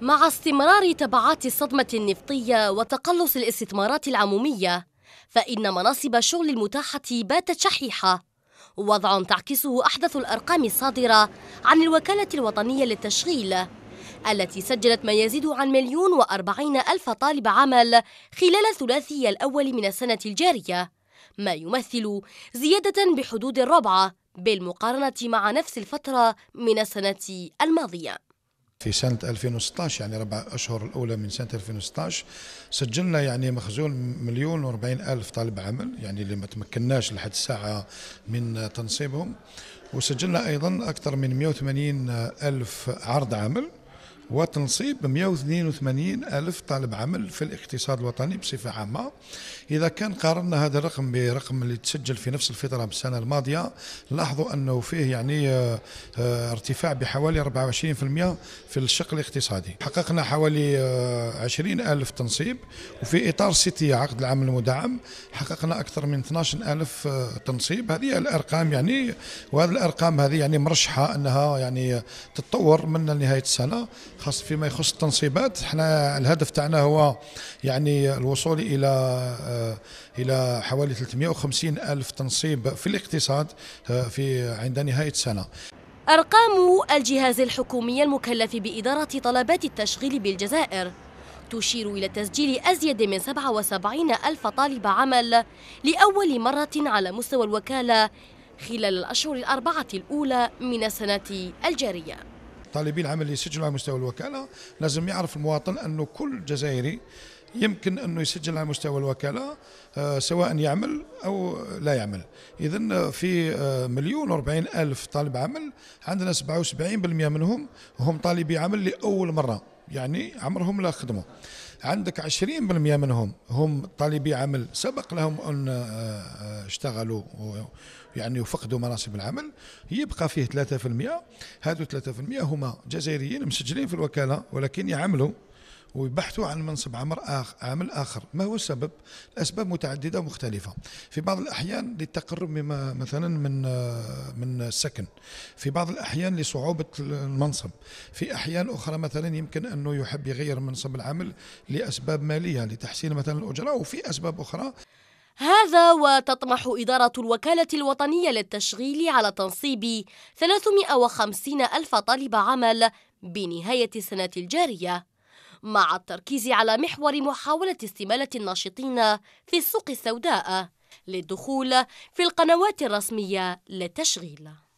مع استمرار تبعات الصدمة النفطية وتقلص الاستثمارات العمومية فإن مناصب الشغل المتاحة باتت شحيحة وضع تعكسه أحدث الأرقام الصادرة عن الوكالة الوطنية للتشغيل التي سجلت ما يزيد عن مليون وأربعين ألف طالب عمل خلال الثلاثي الأول من السنة الجارية ما يمثل زيادة بحدود الربع بالمقارنة مع نفس الفترة من السنة الماضية في سنة 2016 يعني ربع أشهر الأولى من سنة 2016 سجلنا يعني مخزون مليون واربعين ألف طالب عمل يعني اللي ما تمكناش لحد الساعة من تنصيبهم وسجلنا أيضا أكثر من 180 ألف عرض عمل وتنصيب 182 ألف طالب عمل في الاقتصاد الوطني بصفة عامة إذا كان قارنا هذا الرقم برقم اللي تسجل في نفس الفترة بالسنة الماضية لاحظوا أنه فيه يعني آه، آه، ارتفاع بحوالي 24% في الشق الاقتصادي حققنا حوالي 20 آه، ألف تنصيب وفي إطار سيتي عقد العمل المدعم حققنا أكثر من 12 ألف تنصيب هذه الأرقام يعني وهذه الأرقام هذه يعني مرشحة أنها يعني تتطور من نهاية السنة خاص فيما يخص التنصيبات احنا الهدف تاعنا هو يعني الوصول الى آه، الى حوالي 350 الف تنصيب في الاقتصاد آه، في عند نهايه السنه أرقام الجهاز الحكومي المكلف بإدارة طلبات التشغيل بالجزائر تشير إلى تسجيل أزيد من 77 ألف طالب عمل لأول مرة على مستوى الوكالة خلال الأشهر الأربعة الأولى من السنة الجارية طالبي العمل اللي يسجلوا على مستوى الوكاله لازم يعرف المواطن انه كل جزائري يمكن انه يسجل على مستوى الوكاله آه، سواء يعمل او لا يعمل اذا في آه، مليون واربعين الف طالب عمل عندنا 77% منهم هم طالبي عمل لاول مره يعني عمرهم لا خدمه عندك 20% منهم هم طالبي عمل سبق لهم أن آه، آه، اشتغلوا يعني وفقدوا مناصب العمل يبقى فيه 3% هذو 3% هما جزائريين مسجلين في الوكالة ولكن يعملوا ويبحثوا عن منصب عمل آخر, آخر ما هو السبب؟ الأسباب متعددة ومختلفة في بعض الأحيان للتقرب مما مثلا من آه، من السكن في بعض الأحيان لصعوبة المنصب في أحيان أخرى مثلا يمكن أنه يحب يغير منصب العمل لأسباب مالية لتحسين مثلا الأجرة وفي أسباب أخرى هذا وتطمح إدارة الوكالة الوطنية للتشغيل على تنصيب 350 ألف طالب عمل بنهاية السنة الجارية مع التركيز على محور محاولة استمالة الناشطين في السوق السوداء للدخول في القنوات الرسمية للتشغيل